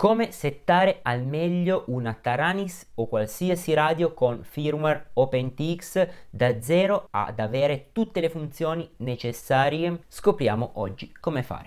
Come settare al meglio una Taranis o qualsiasi radio con firmware OpenTX da zero ad avere tutte le funzioni necessarie? Scopriamo oggi come fare.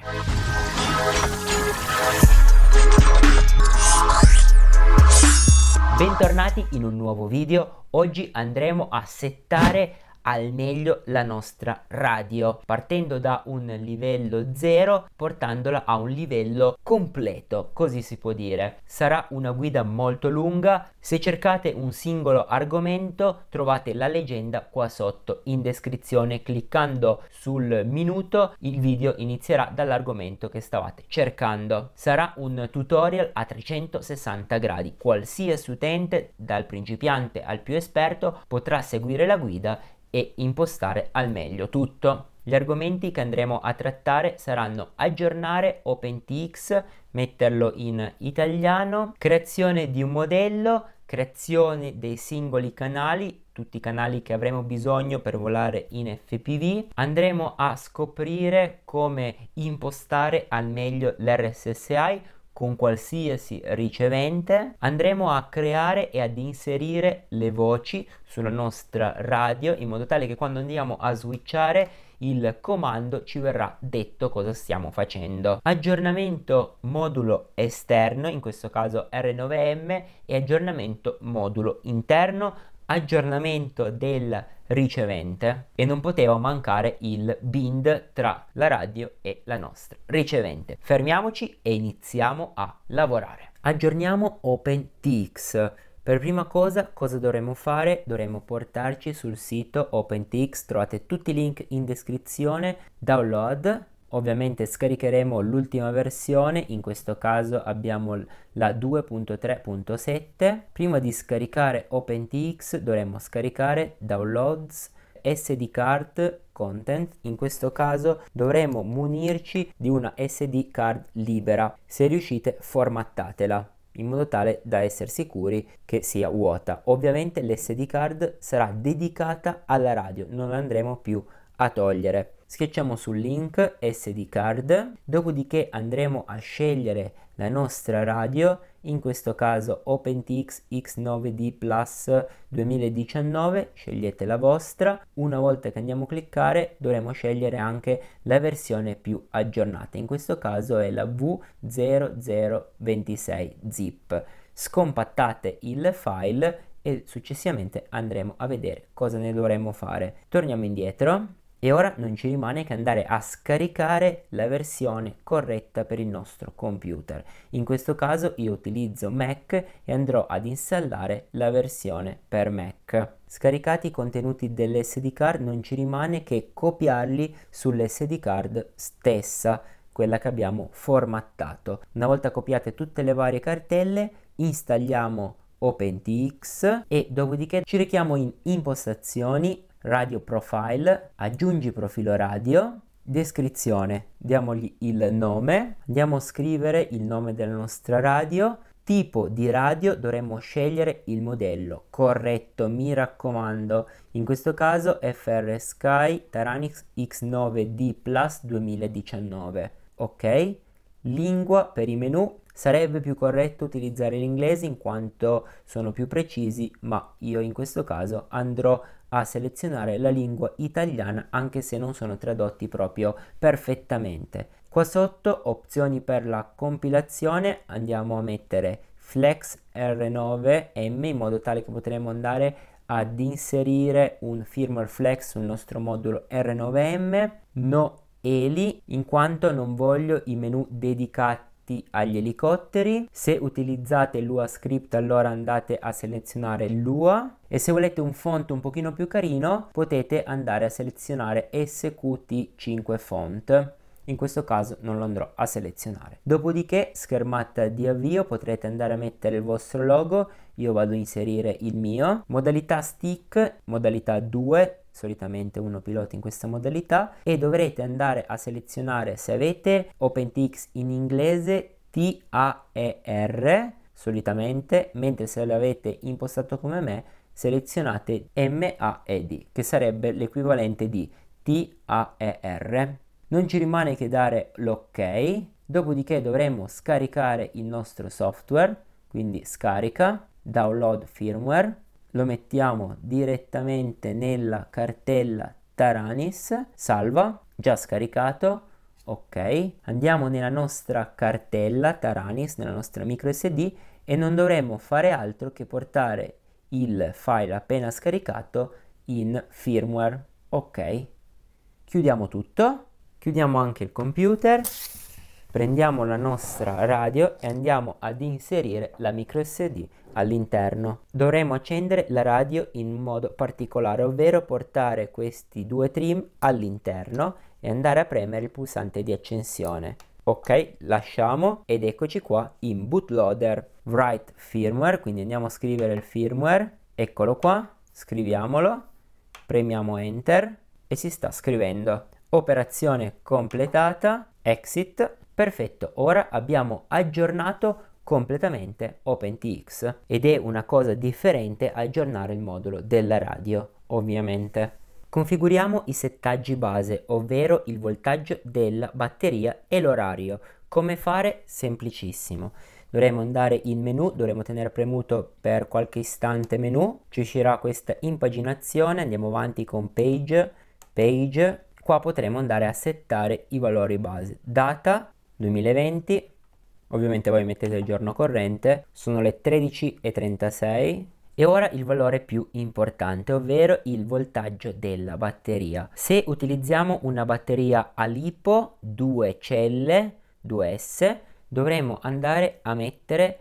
Bentornati in un nuovo video, oggi andremo a settare al meglio la nostra radio, partendo da un livello 0, portandola a un livello completo, così si può dire. Sarà una guida molto lunga, se cercate un singolo argomento trovate la leggenda qua sotto in descrizione, cliccando sul minuto il video inizierà dall'argomento che stavate cercando. Sarà un tutorial a 360 gradi, qualsiasi utente dal principiante al più esperto potrà seguire la guida e impostare al meglio tutto. Gli argomenti che andremo a trattare saranno aggiornare OpenTX, metterlo in italiano, creazione di un modello, creazione dei singoli canali, tutti i canali che avremo bisogno per volare in FPV. Andremo a scoprire come impostare al meglio l'RSSI, con qualsiasi ricevente andremo a creare e ad inserire le voci sulla nostra radio in modo tale che quando andiamo a switchare il comando ci verrà detto cosa stiamo facendo. Aggiornamento modulo esterno, in questo caso R9M, e aggiornamento modulo interno aggiornamento del ricevente e non poteva mancare il bind tra la radio e la nostra ricevente. Fermiamoci e iniziamo a lavorare. Aggiorniamo OpenTX. Per prima cosa, cosa dovremmo fare? Dovremmo portarci sul sito OpenTX, trovate tutti i link in descrizione, download, Ovviamente scaricheremo l'ultima versione, in questo caso abbiamo la 2.3.7. Prima di scaricare OpenTX dovremo scaricare Downloads SD card content, in questo caso dovremo munirci di una SD card libera. Se riuscite formattatela in modo tale da essere sicuri che sia vuota. Ovviamente l'SD card sarà dedicata alla radio, non andremo più a togliere schiacciamo sul link SD card, dopodiché andremo a scegliere la nostra radio, in questo caso OpenTX X9D Plus 2019, scegliete la vostra, una volta che andiamo a cliccare dovremo scegliere anche la versione più aggiornata, in questo caso è la V0026 zip. Scompattate il file e successivamente andremo a vedere cosa ne dovremmo fare. Torniamo indietro, e ora non ci rimane che andare a scaricare la versione corretta per il nostro computer. In questo caso io utilizzo Mac e andrò ad installare la versione per Mac. Scaricati i contenuti dell'SD card non ci rimane che copiarli sull'SD card stessa, quella che abbiamo formattato. Una volta copiate tutte le varie cartelle, installiamo OpenTX e dopodiché ci richiamo in impostazioni, radio profile, aggiungi profilo radio, descrizione, diamogli il nome, andiamo a scrivere il nome della nostra radio, tipo di radio dovremmo scegliere il modello corretto mi raccomando in questo caso FR Sky Taranix X9D Plus 2019 ok lingua per i menu sarebbe più corretto utilizzare l'inglese in quanto sono più precisi ma io in questo caso andrò a a selezionare la lingua italiana anche se non sono tradotti proprio perfettamente. Qua sotto opzioni per la compilazione andiamo a mettere flex r9m in modo tale che potremo andare ad inserire un firmware flex sul nostro modulo r9m no eli in quanto non voglio i menu dedicati adatti agli elicotteri. Se utilizzate Lua Script allora andate a selezionare Lua e se volete un font un pochino più carino potete andare a selezionare SQT5 font in questo caso non lo andrò a selezionare. Dopodiché schermata di avvio potrete andare a mettere il vostro logo, io vado a inserire il mio, modalità stick, modalità 2, solitamente uno pilota in questa modalità e dovrete andare a selezionare se avete OpenTX in inglese TAER solitamente mentre se l'avete impostato come me selezionate MAED che sarebbe l'equivalente di TAER non ci rimane che dare l'ok dopodiché dovremo scaricare il nostro software quindi scarica download firmware lo mettiamo direttamente nella cartella Taranis, salva, già scaricato, ok, andiamo nella nostra cartella Taranis, nella nostra micro SD e non dovremmo fare altro che portare il file appena scaricato in firmware, ok, chiudiamo tutto, chiudiamo anche il computer prendiamo la nostra radio e andiamo ad inserire la micro SD all'interno. Dovremo accendere la radio in modo particolare, ovvero portare questi due trim all'interno e andare a premere il pulsante di accensione. Ok, lasciamo ed eccoci qua in bootloader. Write firmware, quindi andiamo a scrivere il firmware. Eccolo qua, scriviamolo, premiamo enter e si sta scrivendo. Operazione completata, exit Perfetto, ora abbiamo aggiornato completamente OpenTX ed è una cosa differente aggiornare il modulo della radio, ovviamente. Configuriamo i settaggi base, ovvero il voltaggio della batteria e l'orario. Come fare? Semplicissimo. Dovremo andare in menu, dovremo tenere premuto per qualche istante menu, ci uscirà questa impaginazione, andiamo avanti con page, page, qua potremo andare a settare i valori base, data, 2020, ovviamente voi mettete il giorno corrente, sono le 13.36 e ora il valore più importante, ovvero il voltaggio della batteria. Se utilizziamo una batteria a lipo 2 celle 2S, dovremo andare a mettere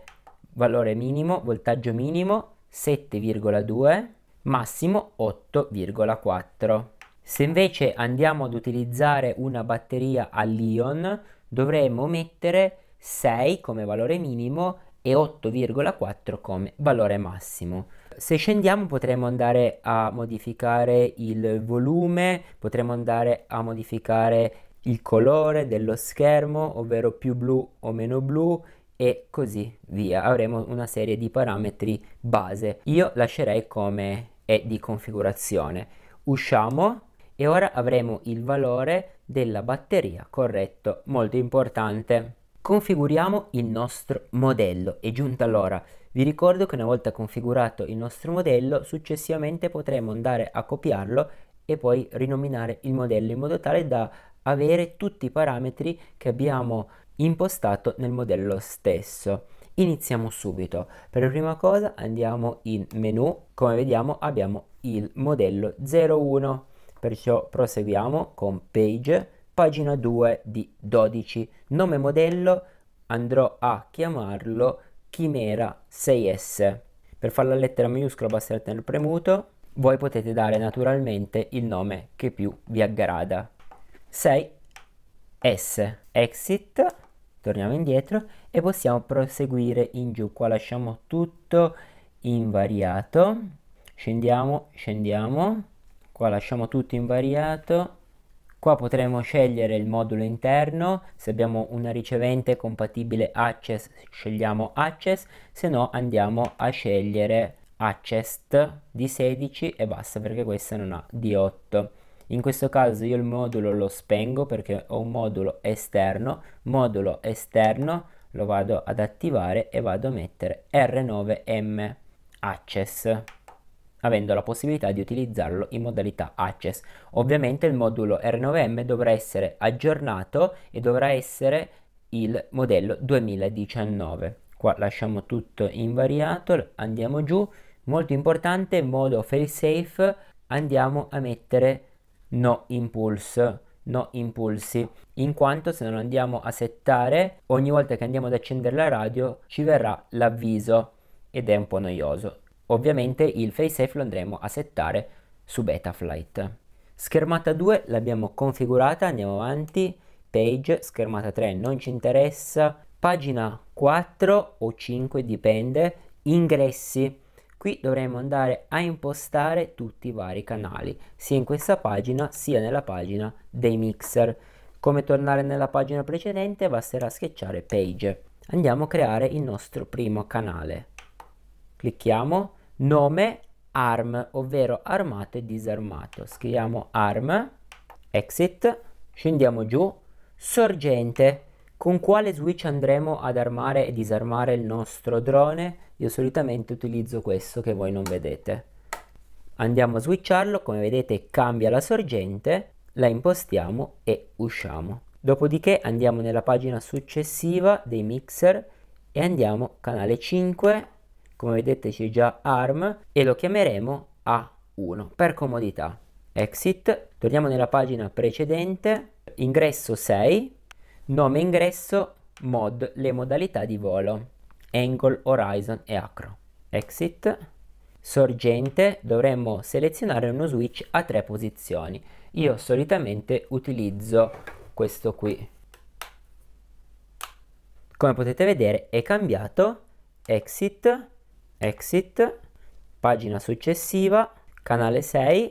valore minimo, voltaggio minimo 7,2, massimo 8,4. Se invece andiamo ad utilizzare una batteria all'ion, dovremmo mettere 6 come valore minimo e 8,4 come valore massimo. Se scendiamo potremo andare a modificare il volume, potremo andare a modificare il colore dello schermo, ovvero più blu o meno blu, e così via. Avremo una serie di parametri base. Io lascerei come è di configurazione. Usciamo e ora avremo il valore della batteria corretto, molto importante. Configuriamo il nostro modello, è giunta l'ora. Vi ricordo che una volta configurato il nostro modello, successivamente potremo andare a copiarlo e poi rinominare il modello in modo tale da avere tutti i parametri che abbiamo impostato nel modello stesso. Iniziamo subito. Per prima cosa andiamo in menu, come vediamo abbiamo il modello 01 Perciò proseguiamo con page, pagina 2 di 12, nome modello, andrò a chiamarlo Chimera 6S. Per fare la lettera maiuscola basta tenere premuto, voi potete dare naturalmente il nome che più vi aggrada. 6S, exit, torniamo indietro e possiamo proseguire in giù, qua lasciamo tutto invariato, scendiamo, scendiamo, qua lasciamo tutto invariato Qua potremo scegliere il modulo interno, se abbiamo una ricevente compatibile access scegliamo access, se no andiamo a scegliere access di 16 e basta perché questa non ha di 8. In questo caso io il modulo lo spengo perché ho un modulo esterno, modulo esterno lo vado ad attivare e vado a mettere R9M access avendo la possibilità di utilizzarlo in modalità Access. Ovviamente il modulo R9M dovrà essere aggiornato e dovrà essere il modello 2019. Qua lasciamo tutto invariato, andiamo giù, molto importante, modo fail safe, andiamo a mettere no impulse no impulsi in quanto se non andiamo a settare ogni volta che andiamo ad accendere la radio ci verrà l'avviso ed è un po' noioso Ovviamente il facesafe lo andremo a settare su Betaflight. Schermata 2 l'abbiamo configurata, andiamo avanti, page, schermata 3 non ci interessa, pagina 4 o 5 dipende, ingressi. Qui dovremo andare a impostare tutti i vari canali, sia in questa pagina sia nella pagina dei mixer. Come tornare nella pagina precedente basterà schiacciare page. Andiamo a creare il nostro primo canale. Clicchiamo, nome arm, ovvero armato e disarmato. Scriviamo arm, exit, scendiamo giù, sorgente. Con quale switch andremo ad armare e disarmare il nostro drone? Io solitamente utilizzo questo che voi non vedete. Andiamo a switcharlo, come vedete cambia la sorgente, la impostiamo e usciamo. Dopodiché andiamo nella pagina successiva dei mixer e andiamo canale 5 come vedete c'è già arm e lo chiameremo A1 per comodità exit torniamo nella pagina precedente ingresso 6 nome ingresso mod le modalità di volo angle horizon e acro exit sorgente dovremmo selezionare uno switch a tre posizioni io solitamente utilizzo questo qui come potete vedere è cambiato exit exit, pagina successiva, canale 6,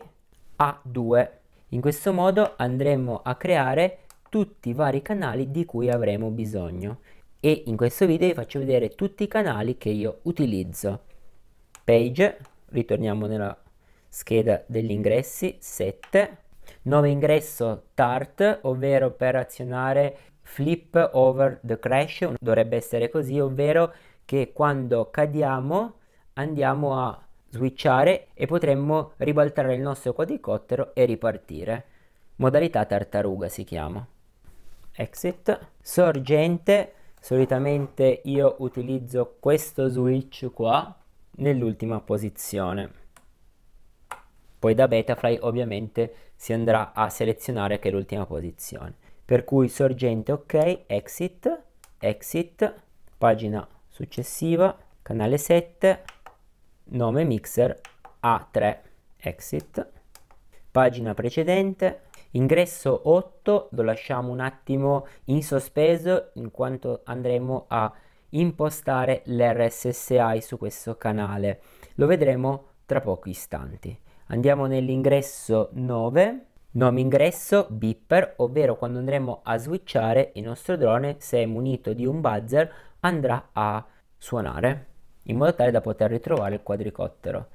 A2. In questo modo andremo a creare tutti i vari canali di cui avremo bisogno e in questo video vi faccio vedere tutti i canali che io utilizzo. Page, ritorniamo nella scheda degli ingressi, 7. Nuovo ingresso Tart, ovvero per azionare Flip Over the Crash, dovrebbe essere così, ovvero che quando cadiamo andiamo a switchare e potremmo ribaltare il nostro quadricottero e ripartire. Modalità tartaruga si chiama. Exit. Sorgente. Solitamente io utilizzo questo switch qua nell'ultima posizione. Poi da Betafly ovviamente si andrà a selezionare che è l'ultima posizione. Per cui sorgente ok, exit, exit, pagina successiva, canale 7, nome mixer A3 exit, pagina precedente, ingresso 8 lo lasciamo un attimo in sospeso in quanto andremo a impostare l'RSSI su questo canale, lo vedremo tra pochi istanti. Andiamo nell'ingresso 9, nome ingresso beeper, ovvero quando andremo a switchare il nostro drone se è munito di un buzzer andrà a suonare in modo tale da poter ritrovare il quadricottero.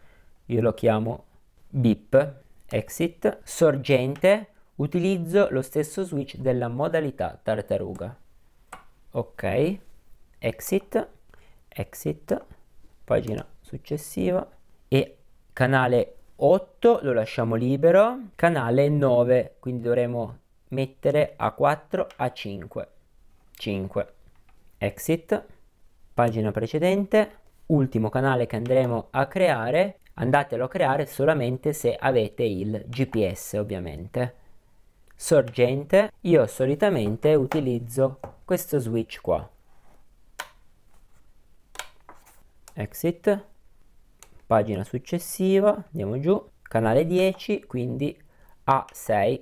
Io lo chiamo bip, exit, sorgente, utilizzo lo stesso switch della modalità tartaruga. Ok, exit, exit, pagina successiva e canale 8 lo lasciamo libero, canale 9, quindi dovremo mettere A4, A5, 5, exit, pagina precedente, ultimo canale che andremo a creare andatelo a creare solamente se avete il GPS ovviamente. Sorgente, io solitamente utilizzo questo switch qua. Exit, pagina successiva, andiamo giù, canale 10, quindi A6.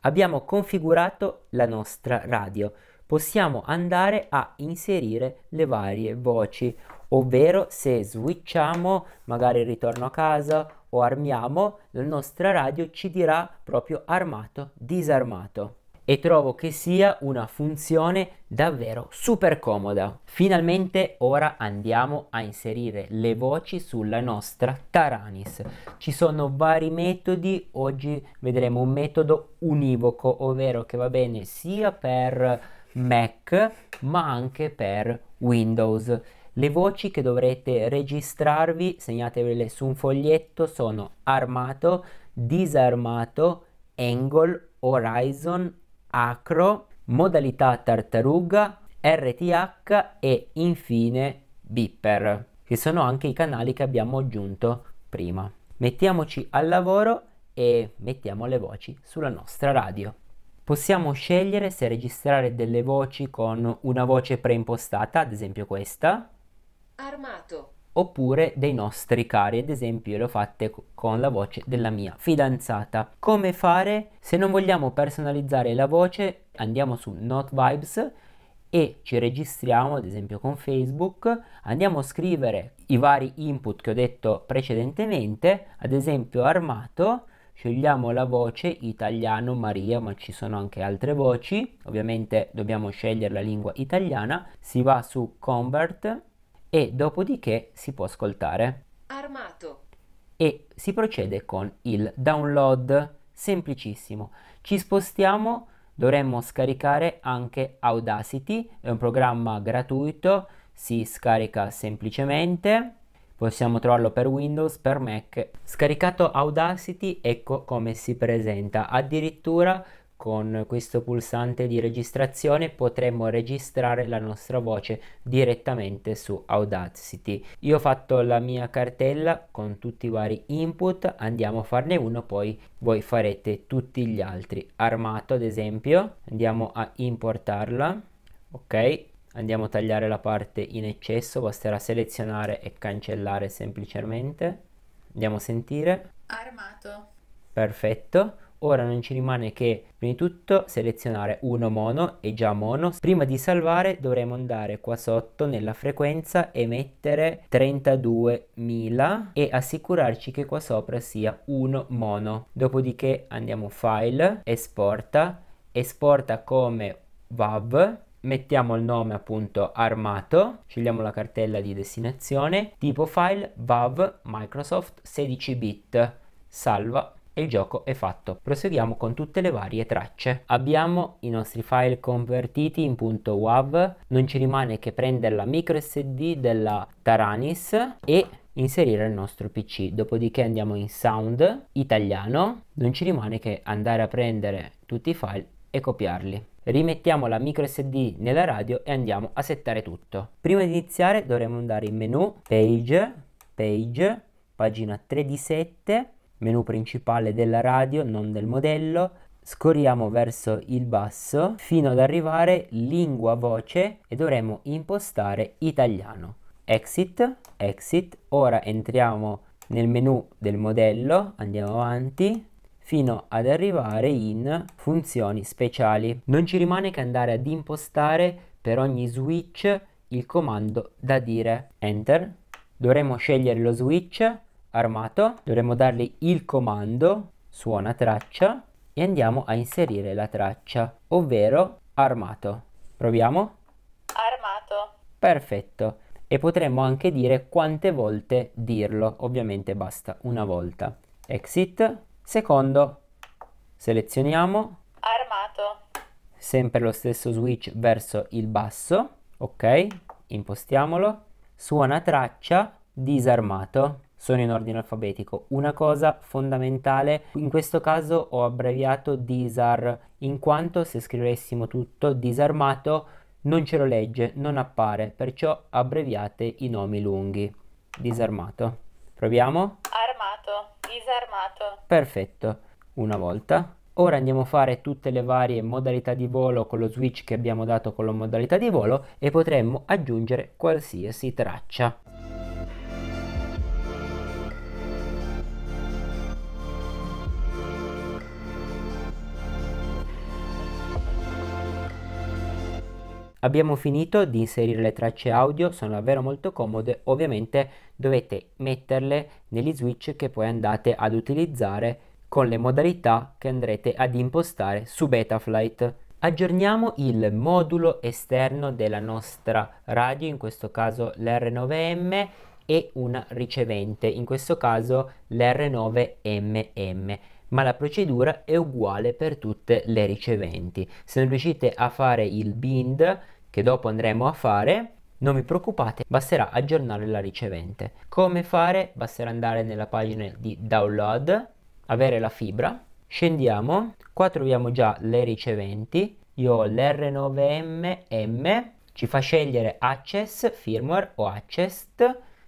Abbiamo configurato la nostra radio. Possiamo andare a inserire le varie voci ovvero se switchiamo magari ritorno a casa o armiamo, la nostra radio ci dirà proprio armato, disarmato e trovo che sia una funzione davvero super comoda. Finalmente ora andiamo a inserire le voci sulla nostra Taranis. Ci sono vari metodi, oggi vedremo un metodo univoco, ovvero che va bene sia per Mac ma anche per Windows le voci che dovrete registrarvi, segnatevele su un foglietto, sono armato, disarmato, angle, horizon, acro, modalità tartaruga, RTH e infine beeper, che sono anche i canali che abbiamo aggiunto prima. Mettiamoci al lavoro e mettiamo le voci sulla nostra radio. Possiamo scegliere se registrare delle voci con una voce preimpostata, ad esempio questa, Armato. Oppure dei nostri cari, ad esempio le ho fatte con la voce della mia fidanzata. Come fare? Se non vogliamo personalizzare la voce, andiamo su Not Vibes e ci registriamo ad esempio con Facebook, andiamo a scrivere i vari input che ho detto precedentemente, ad esempio armato, scegliamo la voce italiano Maria, ma ci sono anche altre voci, ovviamente dobbiamo scegliere la lingua italiana, si va su convert e dopodiché si può ascoltare. Armato. E si procede con il download, semplicissimo. Ci spostiamo, dovremmo scaricare anche Audacity, è un programma gratuito, si scarica semplicemente. Possiamo trovarlo per Windows, per Mac. Scaricato Audacity, ecco come si presenta. Addirittura con questo pulsante di registrazione potremmo registrare la nostra voce direttamente su Audacity. Io ho fatto la mia cartella con tutti i vari input, andiamo a farne uno, poi voi farete tutti gli altri. Armato ad esempio, andiamo a importarla, ok? Andiamo a tagliare la parte in eccesso, basterà selezionare e cancellare semplicemente. Andiamo a sentire. Armato. Perfetto. Ora non ci rimane che prima di tutto selezionare uno mono e già mono. Prima di salvare dovremo andare qua sotto nella frequenza e mettere 32.000 e assicurarci che qua sopra sia uno mono. Dopodiché andiamo file, esporta, esporta come WAV mettiamo il nome appunto armato, scegliamo la cartella di destinazione, tipo file WAV Microsoft 16 bit, salva e il gioco è fatto. Proseguiamo con tutte le varie tracce. Abbiamo i nostri file convertiti in .wav, non ci rimane che prendere la micro SD della Taranis e inserire il nostro PC. Dopodiché andiamo in Sound, Italiano, non ci rimane che andare a prendere tutti i file e copiarli. Rimettiamo la micro SD nella radio e andiamo a settare tutto. Prima di iniziare dovremo andare in menu, Page, Page, pagina 3 di 7 menu principale della radio, non del modello, scorriamo verso il basso fino ad arrivare lingua voce e dovremo impostare italiano. Exit, exit, ora entriamo nel menu del modello, andiamo avanti fino ad arrivare in funzioni speciali. Non ci rimane che andare ad impostare per ogni switch il comando da dire. Enter. Dovremo scegliere lo switch armato, dovremmo dargli il comando suona traccia e andiamo a inserire la traccia, ovvero armato. Proviamo? Armato. Perfetto. E potremmo anche dire quante volte dirlo, ovviamente basta una volta. Exit. Secondo, selezioniamo. Armato. Sempre lo stesso switch verso il basso, ok? Impostiamolo. Suona traccia, disarmato sono in ordine alfabetico. Una cosa fondamentale, in questo caso ho abbreviato disar, in quanto se scrivessimo tutto disarmato non ce lo legge, non appare, perciò abbreviate i nomi lunghi. Disarmato. Proviamo? Armato, disarmato. Perfetto, una volta. Ora andiamo a fare tutte le varie modalità di volo con lo switch che abbiamo dato con la modalità di volo e potremmo aggiungere qualsiasi traccia. Abbiamo finito di inserire le tracce audio, sono davvero molto comode, ovviamente dovete metterle negli switch che poi andate ad utilizzare con le modalità che andrete ad impostare su Betaflight. Aggiorniamo il modulo esterno della nostra radio, in questo caso l'R9M e una ricevente, in questo caso l'R9MM ma la procedura è uguale per tutte le riceventi. Se non riuscite a fare il bind, che dopo andremo a fare, non vi preoccupate, basterà aggiornare la ricevente. Come fare? Basterà andare nella pagina di download, avere la fibra, scendiamo, qua troviamo già le riceventi, io ho l'R9MM, ci fa scegliere access, firmware o access,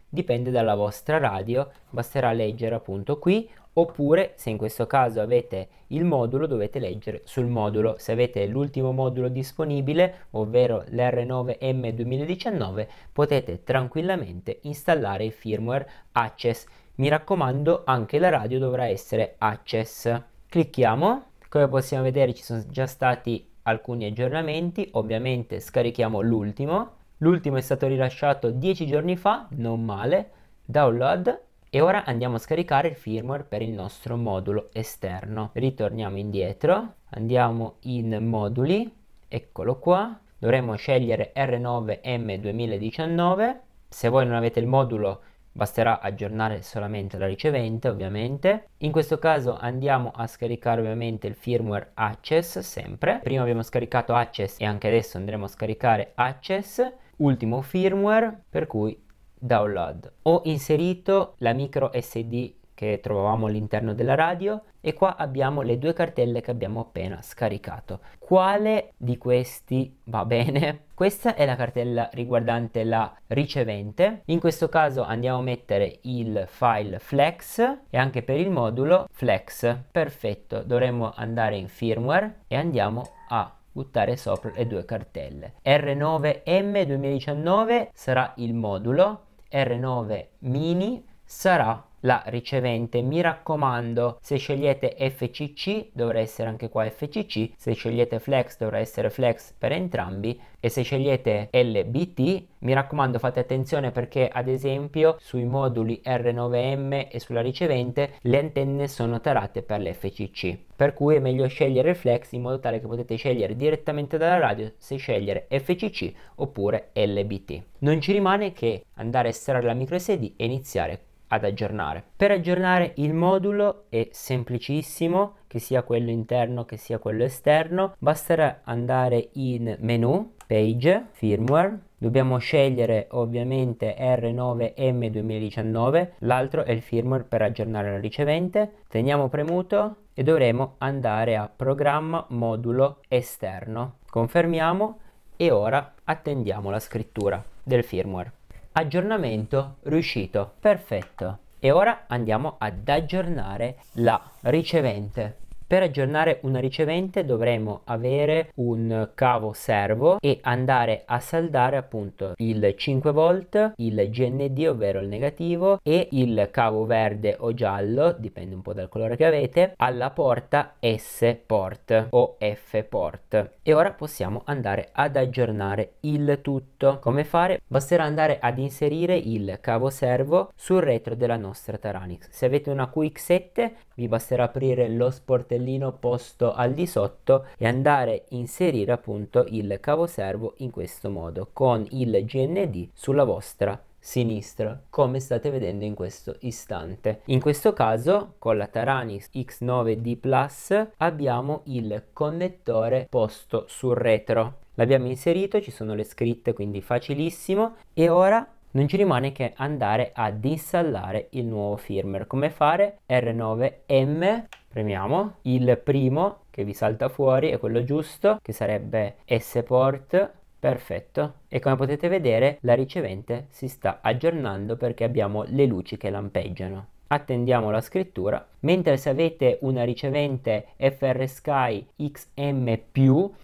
dipende dalla vostra radio, basterà leggere appunto qui oppure se in questo caso avete il modulo dovete leggere sul modulo se avete l'ultimo modulo disponibile ovvero l'R9M 2019 potete tranquillamente installare il firmware Access mi raccomando anche la radio dovrà essere Access clicchiamo come possiamo vedere ci sono già stati alcuni aggiornamenti ovviamente scarichiamo l'ultimo l'ultimo è stato rilasciato 10 giorni fa non male download e ora andiamo a scaricare il firmware per il nostro modulo esterno. Ritorniamo indietro, andiamo in moduli, eccolo qua. Dovremmo scegliere R9M2019. Se voi non avete il modulo basterà aggiornare solamente la ricevente ovviamente in questo caso andiamo a scaricare ovviamente il firmware access sempre prima abbiamo scaricato access e anche adesso andremo a scaricare access ultimo firmware per cui download. Ho inserito la micro SD che trovavamo all'interno della radio e qua abbiamo le due cartelle che abbiamo appena scaricato. Quale di questi va bene? Questa è la cartella riguardante la ricevente. In questo caso andiamo a mettere il file flex e anche per il modulo flex. Perfetto, dovremmo andare in firmware e andiamo a buttare sopra le due cartelle. R9M 2019 sarà il modulo R9 mini sarà la ricevente mi raccomando se scegliete FCC dovrà essere anche qua FCC se scegliete Flex dovrà essere Flex per entrambi e se scegliete LBT mi raccomando fate attenzione perché ad esempio sui moduli R9M e sulla ricevente le antenne sono tarate per l'FCC per cui è meglio scegliere il Flex in modo tale che potete scegliere direttamente dalla radio se scegliere FCC oppure LBT non ci rimane che andare a estrarre la micro SD e iniziare ad aggiornare. Per aggiornare il modulo è semplicissimo, che sia quello interno che sia quello esterno, basterà andare in menu, page, firmware, dobbiamo scegliere ovviamente R9M 2019, l'altro è il firmware per aggiornare la ricevente, teniamo premuto e dovremo andare a programma modulo esterno. Confermiamo e ora attendiamo la scrittura del firmware aggiornamento riuscito perfetto e ora andiamo ad aggiornare la ricevente per aggiornare una ricevente dovremo avere un cavo servo e andare a saldare appunto il 5 volt, il GND ovvero il negativo e il cavo verde o giallo, dipende un po' dal colore che avete, alla porta S port o F port. E ora possiamo andare ad aggiornare il tutto. Come fare? Basterà andare ad inserire il cavo servo sul retro della nostra Taranix. Se avete una QX7 vi basterà aprire lo sportellino cartellino posto al di sotto e andare a inserire appunto il cavo servo in questo modo con il GND sulla vostra sinistra come state vedendo in questo istante in questo caso con la Taranis X9D Plus abbiamo il connettore posto sul retro l'abbiamo inserito ci sono le scritte quindi facilissimo e ora non ci rimane che andare ad installare il nuovo firmware come fare R9M premiamo. Il primo che vi salta fuori è quello giusto, che sarebbe S-Port. Perfetto. E come potete vedere la ricevente si sta aggiornando perché abbiamo le luci che lampeggiano attendiamo la scrittura. Mentre se avete una ricevente FRSky XM+,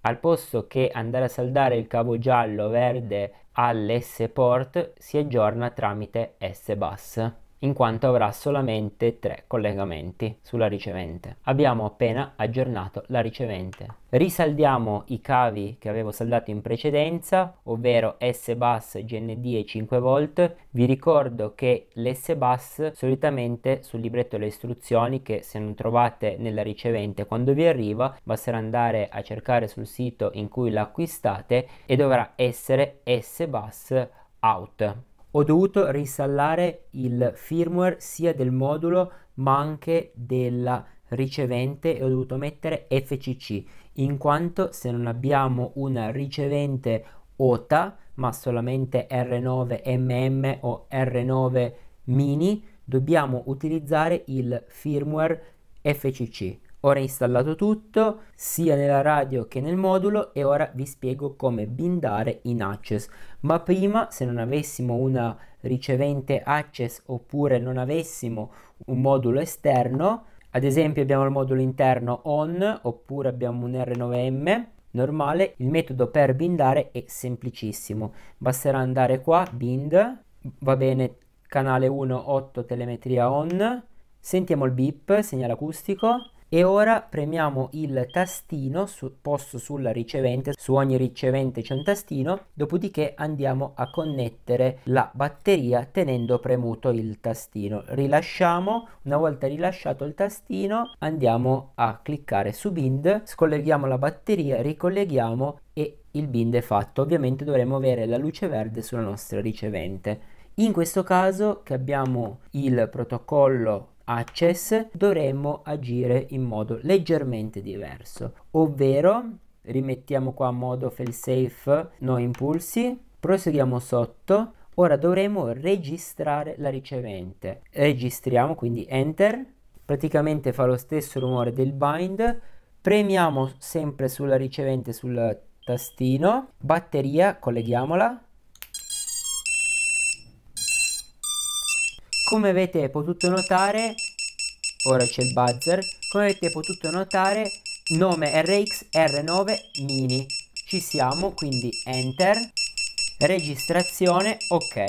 al posto che andare a saldare il cavo giallo-verde all'S-Port, si aggiorna tramite S-Bus in quanto avrà solamente tre collegamenti sulla ricevente. Abbiamo appena aggiornato la ricevente. Risaldiamo i cavi che avevo saldato in precedenza, ovvero S-Bus, GND e 5V. Vi ricordo che l'S-Bus solitamente sul libretto delle istruzioni che se non trovate nella ricevente quando vi arriva basterà andare a cercare sul sito in cui l'acquistate e dovrà essere S-Bus out ho dovuto rinsallare il firmware sia del modulo ma anche della ricevente e ho dovuto mettere FCC in quanto se non abbiamo una ricevente OTA ma solamente R9MM o R9 mini dobbiamo utilizzare il firmware FCC Ora installato tutto sia nella radio che nel modulo e ora vi spiego come bindare in Access. Ma prima se non avessimo una ricevente Access oppure non avessimo un modulo esterno, ad esempio abbiamo il modulo interno on oppure abbiamo un R9M normale, il metodo per bindare è semplicissimo. Basterà andare qua, bind, va bene canale 1 8 telemetria on, sentiamo il beep, segnale acustico e ora premiamo il tastino su, posto sulla ricevente, su ogni ricevente c'è un tastino, dopodiché andiamo a connettere la batteria tenendo premuto il tastino. Rilasciamo, una volta rilasciato il tastino andiamo a cliccare su bind, scolleghiamo la batteria, ricolleghiamo e il bind è fatto. Ovviamente dovremo avere la luce verde sulla nostra ricevente. In questo caso che abbiamo il protocollo access dovremmo agire in modo leggermente diverso, ovvero rimettiamo qua modo fail safe no impulsi, proseguiamo sotto, ora dovremo registrare la ricevente. Registriamo quindi enter, praticamente fa lo stesso rumore del bind, premiamo sempre sulla ricevente sul tastino, batteria colleghiamola come avete potuto notare ora c'è il buzzer come avete potuto notare nome RX R9 mini ci siamo quindi enter registrazione ok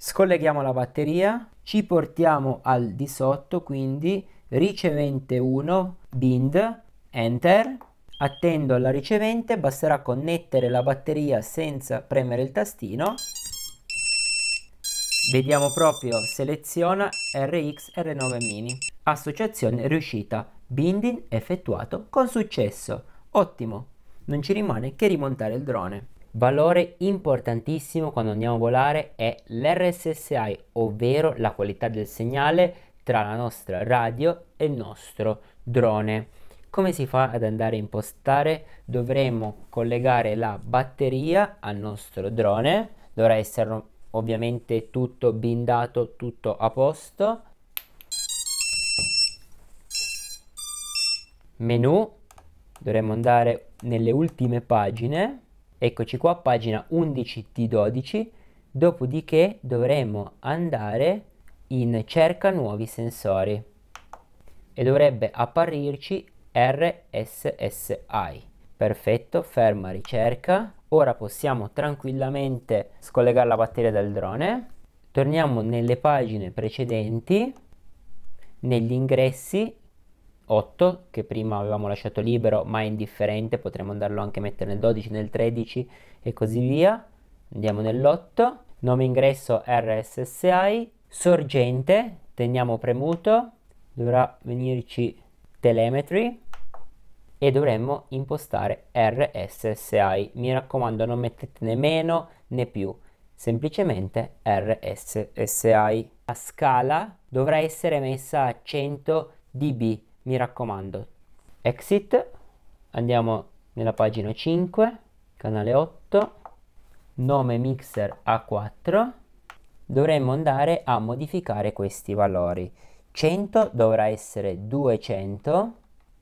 scolleghiamo la batteria ci portiamo al di sotto quindi ricevente 1 bind enter attendo alla ricevente basterà connettere la batteria senza premere il tastino Vediamo proprio, seleziona RX R9 Mini. Associazione riuscita, binding effettuato con successo. Ottimo, non ci rimane che rimontare il drone. Valore importantissimo quando andiamo a volare è l'RSSI, ovvero la qualità del segnale tra la nostra radio e il nostro drone. Come si fa ad andare a impostare? Dovremo collegare la batteria al nostro drone, dovrà essere ovviamente tutto bindato, tutto a posto. Menu, dovremmo andare nelle ultime pagine, eccoci qua, pagina 11 T12, dopodiché dovremmo andare in cerca nuovi sensori e dovrebbe apparirci RSSI. Perfetto, ferma ricerca. Ora possiamo tranquillamente scollegare la batteria dal drone. Torniamo nelle pagine precedenti, negli ingressi 8 che prima avevamo lasciato libero ma è indifferente, potremmo andarlo anche a mettere nel 12, nel 13 e così via. Andiamo nell'8, nome ingresso RSSI, sorgente, teniamo premuto, dovrà venirci telemetry, e dovremmo impostare RSSI. Mi raccomando, non mettete né meno né più, semplicemente RSSI. La scala dovrà essere messa a 100 dB, mi raccomando. Exit, andiamo nella pagina 5, canale 8, nome mixer A4. Dovremmo andare a modificare questi valori. 100 dovrà essere 200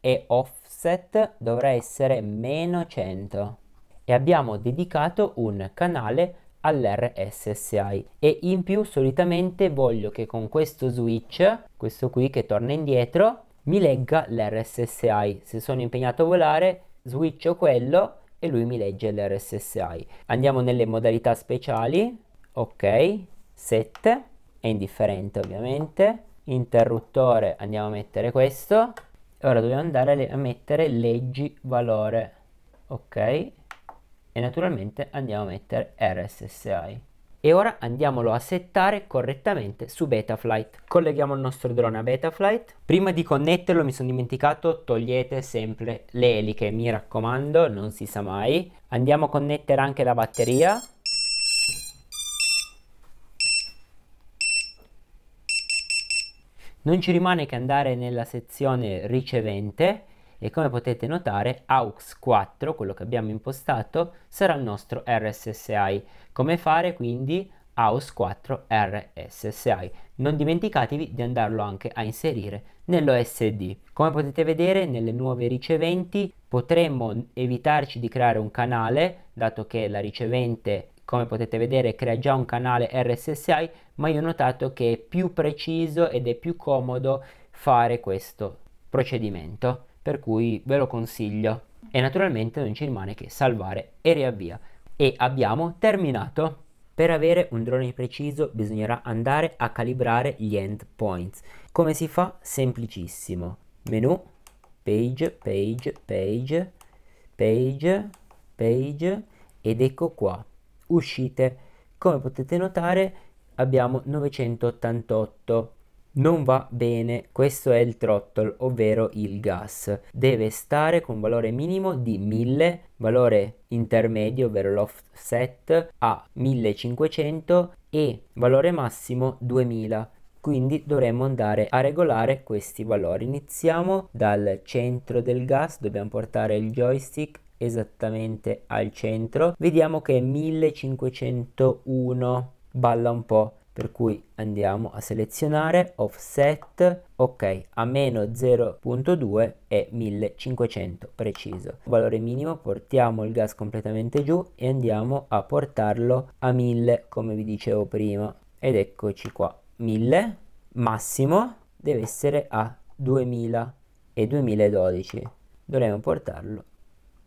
e off offset dovrà essere meno 100 e abbiamo dedicato un canale all'RSSI e in più solitamente voglio che con questo switch, questo qui che torna indietro, mi legga l'RSSI. Se sono impegnato a volare, switcho quello e lui mi legge l'RSSI. Andiamo nelle modalità speciali, ok, 7, è indifferente ovviamente, interruttore andiamo a mettere questo, ora dobbiamo andare a mettere leggi valore ok e naturalmente andiamo a mettere RSSI e ora andiamolo a settare correttamente su Betaflight. Colleghiamo il nostro drone a Betaflight. Prima di connetterlo mi sono dimenticato, togliete sempre le eliche, mi raccomando, non si sa mai. Andiamo a connettere anche la batteria. non ci rimane che andare nella sezione ricevente e come potete notare aux 4, quello che abbiamo impostato, sarà il nostro RSSI. Come fare quindi aux 4 RSSI? Non dimenticatevi di andarlo anche a inserire nell'OSD. Come potete vedere nelle nuove riceventi potremmo evitarci di creare un canale, dato che la ricevente come potete vedere crea già un canale RSSI ma io ho notato che è più preciso ed è più comodo fare questo procedimento per cui ve lo consiglio e naturalmente non ci rimane che salvare e riavvia e abbiamo terminato per avere un drone preciso bisognerà andare a calibrare gli endpoints come si fa? semplicissimo menu page page page page page ed ecco qua uscite. Come potete notare abbiamo 988. Non va bene, questo è il throttle, ovvero il gas. Deve stare con valore minimo di 1000, valore intermedio, ovvero l'offset, a 1500 e valore massimo 2000 quindi dovremmo andare a regolare questi valori. Iniziamo dal centro del gas, dobbiamo portare il joystick esattamente al centro vediamo che 1501 balla un po per cui andiamo a selezionare offset ok a meno 0.2 è 1500 preciso valore minimo portiamo il gas completamente giù e andiamo a portarlo a 1000 come vi dicevo prima ed eccoci qua 1000 massimo deve essere a 2000 e 2012 dovremmo portarlo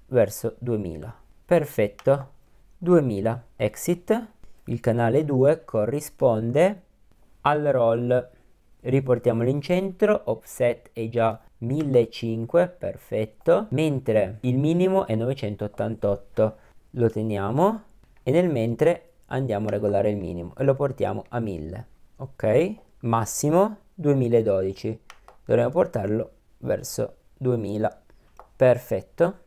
verso 2000. Perfetto, 2000 exit. Il canale 2 corrisponde al roll. Riportiamolo in centro, offset è già 1005, perfetto, mentre il minimo è 988. Lo teniamo e nel mentre andiamo a regolare il minimo e lo portiamo a 1000. Ok? Massimo 2012. Dovremmo portarlo verso 2000. Perfetto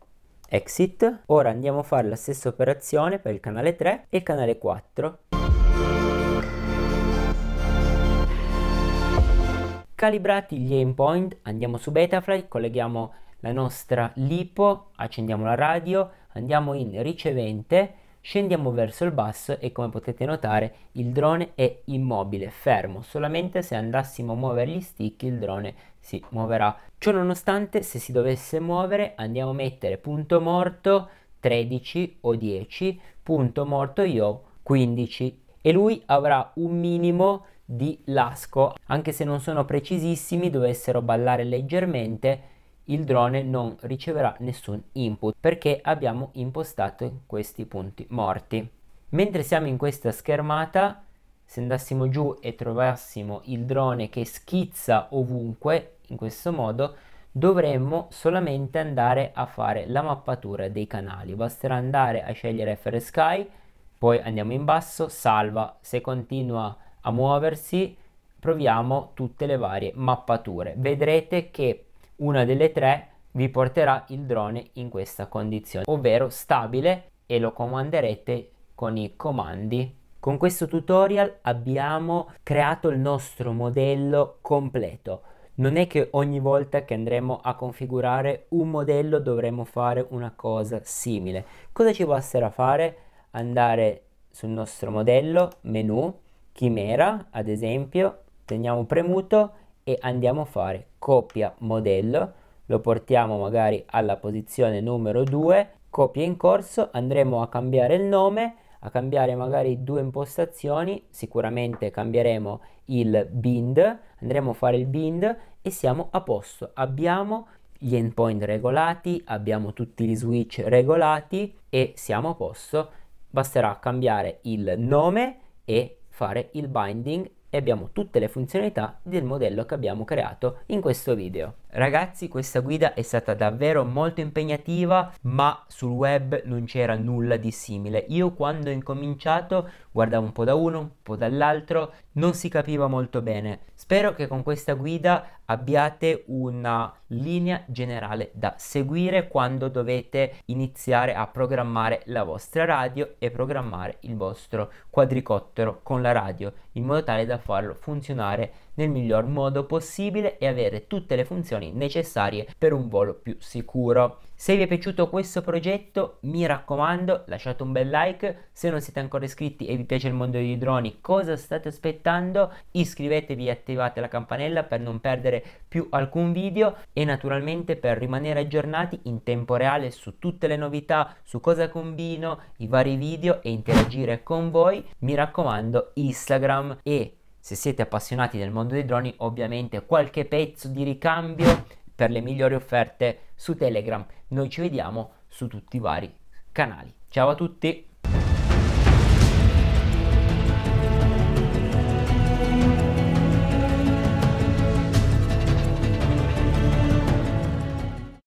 exit ora andiamo a fare la stessa operazione per il canale 3 e il canale 4 calibrati gli endpoint andiamo su betafly colleghiamo la nostra lipo accendiamo la radio andiamo in ricevente scendiamo verso il basso e come potete notare il drone è immobile fermo solamente se andassimo a muovere gli stick il drone si muoverà. Ciononostante, se si dovesse muovere, andiamo a mettere punto morto 13 o 10, punto morto io 15 e lui avrà un minimo di lasco. Anche se non sono precisissimi, dovessero ballare leggermente, il drone non riceverà nessun input perché abbiamo impostato questi punti morti. Mentre siamo in questa schermata se andassimo giù e trovassimo il drone che schizza ovunque in questo modo dovremmo solamente andare a fare la mappatura dei canali basterà andare a scegliere FRSky poi andiamo in basso salva se continua a muoversi proviamo tutte le varie mappature vedrete che una delle tre vi porterà il drone in questa condizione ovvero stabile e lo comanderete con i comandi con questo tutorial abbiamo creato il nostro modello completo. Non è che ogni volta che andremo a configurare un modello dovremo fare una cosa simile. Cosa ci basterà fare? Andare sul nostro modello, menu, chimera ad esempio, teniamo premuto e andiamo a fare copia modello, lo portiamo magari alla posizione numero 2, copia in corso, andremo a cambiare il nome a cambiare magari due impostazioni, sicuramente cambieremo il bind, andremo a fare il bind e siamo a posto. Abbiamo gli endpoint regolati, abbiamo tutti gli switch regolati e siamo a posto. Basterà cambiare il nome e fare il binding e abbiamo tutte le funzionalità del modello che abbiamo creato in questo video. Ragazzi, questa guida è stata davvero molto impegnativa, ma sul web non c'era nulla di simile. Io quando ho incominciato guardavo un po' da uno, un po' dall'altro, non si capiva molto bene. Spero che con questa guida abbiate una linea generale da seguire quando dovete iniziare a programmare la vostra radio e programmare il vostro quadricottero con la radio, in modo tale da farlo funzionare nel miglior modo possibile e avere tutte le funzioni necessarie per un volo più sicuro. Se vi è piaciuto questo progetto mi raccomando lasciate un bel like, se non siete ancora iscritti e vi piace il mondo dei droni cosa state aspettando? Iscrivetevi e attivate la campanella per non perdere più alcun video e naturalmente per rimanere aggiornati in tempo reale su tutte le novità, su cosa combino, i vari video e interagire con voi mi raccomando Instagram e se siete appassionati del mondo dei droni, ovviamente qualche pezzo di ricambio per le migliori offerte su Telegram. Noi ci vediamo su tutti i vari canali. Ciao a tutti!